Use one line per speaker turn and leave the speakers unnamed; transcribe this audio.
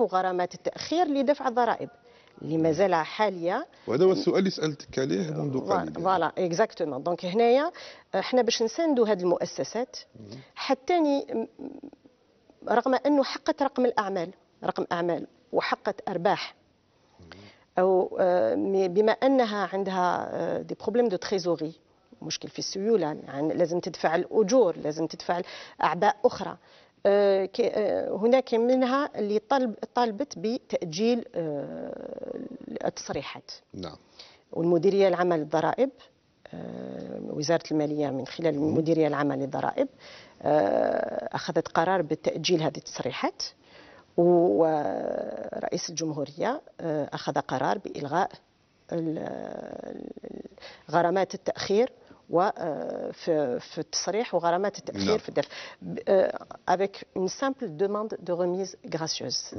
غرامات التأخير لدفع الضرائب اللي مازال حاليه وهذا هو السؤال اللي سالتك عليه منذ قليل يعني. فوالا اكزاكتومون دونك هنايا احنا باش نساندوا هذه المؤسسات حتى رغم انه حقت رقم الاعمال رقم اعمال وحقت ارباح او آه، بما انها عندها دي بروبليم دو تريزوري مشكل في السيوله يعني لازم تدفع الاجور لازم تدفع اعباء اخرى آه، آه، هناك منها اللي طلب طالبت بتأجيل آه، التصريحات نعم والمديرية العامة للضرائب وزارة المالية من خلال المديرية العامة للضرائب أخذت قرار بتأجيل هذه التصريحات ورئيس الجمهورية أخذ قرار بإلغاء غرامات التأخير وفي في التصريح وغرامات التاخير في الدفع avec une simple demande de remise gracieuse